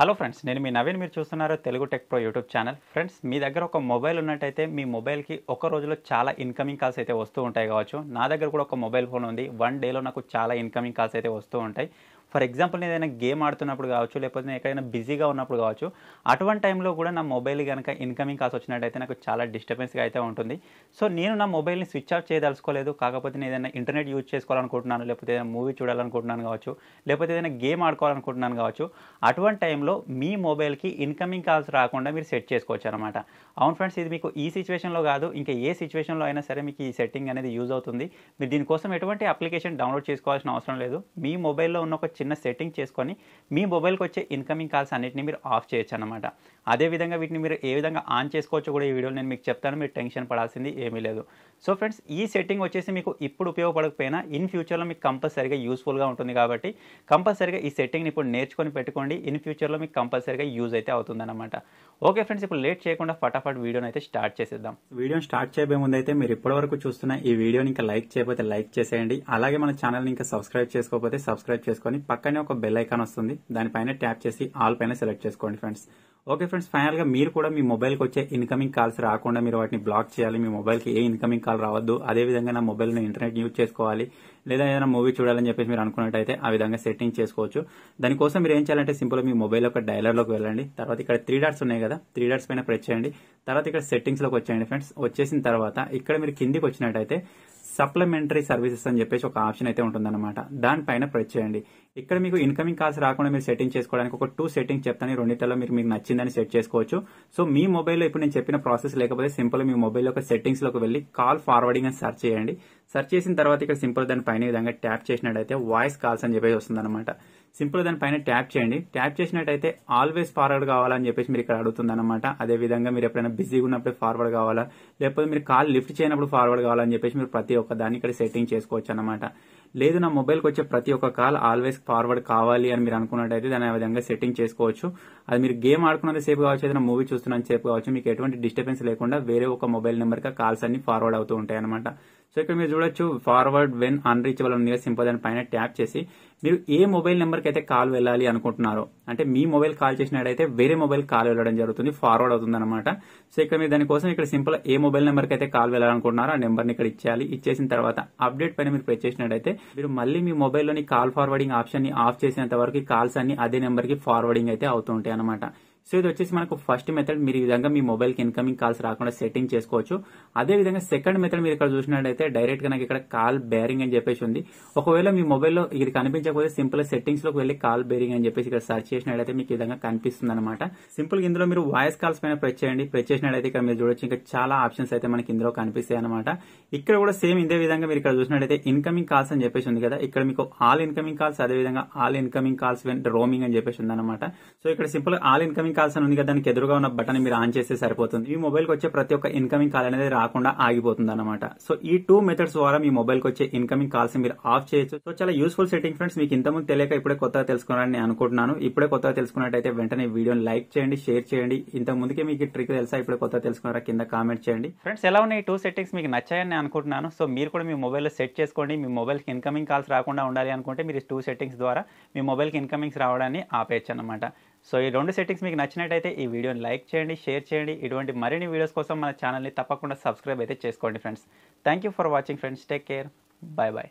hello friends నేను మీ నవీన్ మీరు చూస్తున్నారు Telugu tech pro YouTube channel friends మీ దగ్గర ఒక మొబైల్ ఉన్నట్టయితే మీ మొబైల్కి ఒక రోజులో చాలా ఇన్కమింగ్ కాల్స్ అయితే వస్తూ ఉంటాయి కావచ్చు నా దగ్గర కూడా ఒక మొబైల్ ఫోన్ ఉంది వన్ డేలో నాకు చాలా ఇన్కమింగ్ కాల్స్ అయితే వస్తూ ఉంటాయి ఫర్ ఎగ్జాంపుల్ నేను ఏదైనా గేమ్ ఆడుతున్నప్పుడు కావచ్చు లేకపోతే నేను ఎక్కడైనా బిజీగా ఉన్నప్పుడు కావచ్చు అటువంటి టైంలో కూడా నా మొబైల్ కనుక ఇన్కమింగ్ కాల్స్ వచ్చినట్టయితే నాకు చాలా డిస్టర్బెన్స్గా అయితే ఉంటుంది సో నేను నా మొబైల్ని స్విచ్ ఆఫ్ చేయదలుచుకోలేదు కాకపోతే నేను ఏదైనా ఇంటర్నెట్ యూజ్ చేసుకోవాలనుకుంటున్నాను లేకపోతే ఏదైనా మూవీ చూడాలనుకుంటున్నాను కావచ్చు లేకపోతే ఏదైనా గేమ్ ఆడుకోవాలనుకుంటున్నాను కావచ్చు అటువంటి టైంలో మీ మొబైల్కి ఇన్కమింగ్ కాల్స్ రాకుండా మీరు సెట్ చేసుకోవచ్చు అనమాట అవును ఫ్రెండ్స్ ఇది మీకు ఈ సిచ్యువేషన్లో కాదు ఇంకా ఏ సిచ్యువేషన్లో అయినా సరే మీకు ఈ సెట్టింగ్ అనేది యూజ్ అవుతుంది మీరు దీనికోసం ఎటువంటి అప్లికేషన్ డౌన్లోడ్ చేసుకోవాల్సిన అవసరం లేదు మీ మొబైల్లో ఉన్న ఒక చిన్న సెట్టింగ్ చేసుకొని మీ మొబైల్కి వచ్చే ఇన్కమింగ్ కాల్స్ అన్నింటినీ మీరు ఆఫ్ చేయొచ్చు అనమాట అదేవిధంగా వీటిని మీరు ఏ విధంగా ఆన్ చేసుకోవచ్చు కూడా ఈ వీడియోలో నేను మీకు చెప్తాను మీరు టెన్షన్ పడాల్సింది ఏమీ లేదు సో ఫ్రెండ్స్ ఈ సెట్టింగ్ వచ్చేసి మీకు ఇప్పుడు ఉపయోగపడకపోయినా ఇన్ ఫ్యూచర్లో మీకు కంపల్సరీగా యూస్ఫుల్గా ఉంటుంది కాబట్టి కంపల్సరీగా ఈ సెట్టింగ్ని ఇప్పుడు నేర్చుకొని పెట్టుకోండి ఇన్ ఫ్యూచర్లో మీకు కంపల్సరీగా యూజ్ అయితే అవుతుందన్నమాట ఓకే ఫ్రెండ్స్ ఇప్పుడు లేట్ చేయకుండా ఫటాఫట్ వీడియోని అయితే స్టార్ట్ చేసేద్దాం వీడియోని స్టార్ట్ చేయబోయే ముందు అయితే మీరు ఇప్పటివరకు చూస్తున్న ఈ వీడియోని ఇంకా లైక్ చేయకపోతే లైక్ చేసేయండి అలాగే మన ఛానల్ని ఇంకా సబ్స్క్రైబ్ చేసుకోకపోతే సబ్స్క్రైబ్ చేసుకొని పక్కనే ఒక బెల్ ఐకాన్ వస్తుంది దానిపైన ట్యాప్ చేసి ఆల్ పైన సెలెక్ట్ చేసుకోండి ఫ్రెండ్స్ ఓకే ఫ్రెండ్స్ ఫైనల్గా మీరు కూడా మీ మొబైల్కి వచ్చే ఇన్కమింగ్ కాల్స్ రాకుండా మీరు వాటిని బ్లాక్ చేయాలి మీ మొబైల్కి ఏ ఇన్కమింగ్ కాల్ రావద్దు అదేవిధంగా నా మొబైల్ని ఇంటర్నెట్ యూజ్ చేసుకోవాలి లేదా ఏదైనా మూవీ చూడాలని చెప్పేసి మీరు అనుకున్నట్టయితే ఆ విధంగా సెట్టింగ్ చేసుకోవచ్చు దానికోసం మీరు ఏం చేయాలంటే సింపుల్ మీ మొబైల్ యొక్క డైలర్లోకి వెళ్ళండి తర్వాత ఇక్కడ త్రీ డాట్స్ ఉన్నాయి కదా త్రీ డాట్స్ పైన ప్రెస్ చేయండి తర్వాత ఇక్కడ సెట్టింగ్స్లోకి వచ్చేయండి ఫ్రెండ్స్ వచ్చేసిన తర్వాత ఇక్కడ మీరు కిందికి వచ్చినట్టయితే సప్లిమెంటరీ సర్వీసెస్ అని చెప్పేసి ఒక ఆప్షన్ అయితే ఉంటుందన్నమాట దానిపైన ప్రెస్ చేయండి ఇక్కడ మీకు ఇన్కమింగ్ కాల్స్ రాకుండా మీరు సెట్టింగ్ చేసుకోవడానికి ఒక టూ సెట్టింగ్ చెప్తాను రెండింటిలో మీరు మీకు నచ్చిందని సెట్ చేసుకోవచ్చు సో మీ మొబైల్లో ఇప్పుడు నేను చెప్పిన ప్రాసెస్ లేకపోతే సింపుల్ మీ మొబైల్ యొక్క సెట్టింగ్స్ లోకి వెళ్ళి కాల్ ఫార్వర్డింగ్ అని సెర్చ్ చేయండి సర్చ్ చేసిన తర్వాత ఇక్కడ సింపుల్ దాని పైన విధంగా ట్యాప్ చేసినట్టయితే వాయిస్ కాల్స్ అని చెప్పేసి వస్తుందన్నమాట సింపుల్ దాని పైన ట్యాప్ చేయండి ట్యాప్ చేసినట్టయితే ఆల్వేస్ ఫార్వర్డ్ కావాలని చెప్పేసి మీరు ఇక్కడ అడుగుతుందన్నమాట అదే విధంగా మీరు ఎప్పుడైనా బిజీగా ఉన్నప్పుడు ఫార్వర్డ్ కావాలా లేకపోతే మీరు కాల్ లిఫ్ట్ చేయనప్పుడు ఫార్వర్డ్ కావాలని చెప్పేసి మీరు ప్రతి ఒక్క దాన్ని ఇక్కడ సెట్టింగ్ చేసుకోవచ్చు అనమాట లేదు నా మొబైల్కి వచ్చే ప్రతి ఒక్క కాల్ ఆల్వేస్ ఫార్వర్డ్ కావాలి అని మీరు అనుకున్నట్టయితే దాని విధంగా సెట్టింగ్ చేసుకోవచ్చు అది మీరు గేమ్ ఆడుకున్నది సేపు కావచ్చు ఏదైనా మూవీ చూస్తున్నంత సేపు కావచ్చు మీకు ఎటువంటి డిస్టర్బెన్స్ లేకుండా వేరే ఒక మొబైల్ నెంబర్కి కాల్స్ అన్ని ఫార్వర్డ్ అవుతూ ఉంటాయి అనమాట సో ఇక్కడ మీరు చూడొచ్చు ఫార్వర్డ్ వెన్ అన్రీచబుల్ నియర్ సింపుల్ దాని పైన ట్యాప్ చేసి మీరు ఏ మొబైల్ నెంబర్కి అయితే కాల్ వెళ్ళాలి అనుకుంటున్నారో అంటే మీ మొబైల్ కాల్ చేసినట్టయితే వేరే మొబైల్ కాల్ వెళ్ళడం జరుగుతుంది ఫార్వర్డ్ అవుతుంది అనమాట సో ఇక్కడ మీరు దానికోసం ఇక్కడ సింపుల్ ఏ మొబైల్ నెంబర్కి అయితే కాల్ వెళ్ళాలనుకుంటున్నారో ఆ నెంబర్ని ఇక్కడ ఇచ్చేయాలి ఇచ్చేసిన తర్వాత అప్డేట్ పైన మీరు ప్రెస్ చేసినట్టయితే మీరు మళ్ళీ మీ మొబైల్లోని కాల్ ఫార్వర్డింగ్ ని ఆఫ్ చేసేంత వరకు కాల్స్ అన్ని అదే నెంబర్కి ఫార్వర్డింగ్ అయితే అవుతుంటాయి అనమాట సో ఇది వచ్చేసి మనకు ఫస్ట్ మెథడ్ మీరు ఈ విధంగా మీ మొబైల్ కి ఇన్కమింగ్ కాల్స్ రాకుండా సెట్టింగ్ చేసుకోవచ్చు అదే విధంగా సెకండ్ మెథడ్ మీరు ఇక్కడ చూసినట్లయితే డైరెక్ట్ గా నాకు ఇక్కడ కాల్ బేరింగ్ అని చెప్పేసి ఉంది ఒకవేళ మీ మొబైల్లో ఇది కనిపించకపోతే సింపుల్ సెట్టింగ్స్ లోకి వెళ్ళి కాల్ బేరింగ్ అని చెప్పేసి ఇక్కడ సెర్చ్ చేసినట్లయితే మీకు విధంగా కనిపిస్తుంది అనమాట సింపుల్ ఇందులో మీరు వాయిస్ కాల్స్ పైన ప్రెస్ చేయండి ప్రెస్ చేసినట్లయితే ఇక్కడ మీరు చూడొచ్చు ఇంకా చాలా ఆప్షన్స్ అయితే మనకి ఇందులో కనిపిస్తాయి అనమాట ఇక్కడ కూడా సేమ్ ఇదే విధంగా మీరు ఇక్కడ చూసినట్లయితే ఇన్కమింగ్ కాల్స్ అని చెప్పేసి ఉంది కదా ఇక్కడ మీకు ఆల్ ఇన్కమింగ్ కాల్స్ అదే విధంగా ఆల్ ఇన్కమింగ్ కాల్స్ రోమింగ్ అని చెప్పేసి ఉంది అనమాట సో ఇక్కడ simple all incoming incoming calls అని ఉంది కదా దానికి ఎదురుగా ఉన్న బటన్ మీరు ఆన్ చేస్తే సరిపోతుంది మీ మొబైల్కి వచ్చే ప్రతి ఒక్క ఇన్కమింగ్ కాల్ అనేది రాకుండా ఆగిపోతుంది అనమాట సో ఈ టూ మెథడ్స్ ద్వారా మీ కి వచ్చే ఇన్కమింగ్ కాల్స్ మీరు ఆఫ్ చేయొచ్చు సో చాలా యూస్ఫుల్ సెట్టింగ్ ఫ్రెండ్స్ మీకు ఇంతకుముందు తెలియక ఇప్పుడే కొత్తగా తెలుసుకోవాలని నేను అనుకుంటున్నాను ఇప్పుడే కొత్తగా తెలుసుకున్నట్టయితే వెంటనే వీడియోని లైక్ చేయండి షేర్ చేయండి ఇంతకు ముందుకే మీకు ట్రిక్ తెలుసా ఇప్పుడే కొత్తగా తెలుసుకున్నారా కింద కామెంట్ చేయండి ఫ్రెండ్స్ ఎలా ఉన్నాయి టూ సెట్టింగ్స్ మీకు నచ్చాయని నేను అనుకుంటున్నాను సో మీరు కూడా మీ మొబైల్లో సెట్ చేసుకోండి మీ మొబైల్ కి ఇన్కమింగ్ కాల్స్ రాకుండా ఉండాలి అనుకుంటే మీరు టూ సెట్టింగ్స్ ద్వారా మీ మొబైల్కి ఇన్కమింగ్స్ రావడాన్ని ఆపేయచ్చు అనమాట సో ఈ రెండు సెట్టింగ్స్ మీకు నచ్చినట్టయితే ఈ వీడియోని లైక్ చేయండి షేర్ చేయండి ఇటువంటి మరిన్ని వీడియోస్ కోసం మన ఛానల్ని తప్పకుండా సబ్స్క్రైబ్ అయితే చేసుకోండి friends thank you for watching friends take care bye bye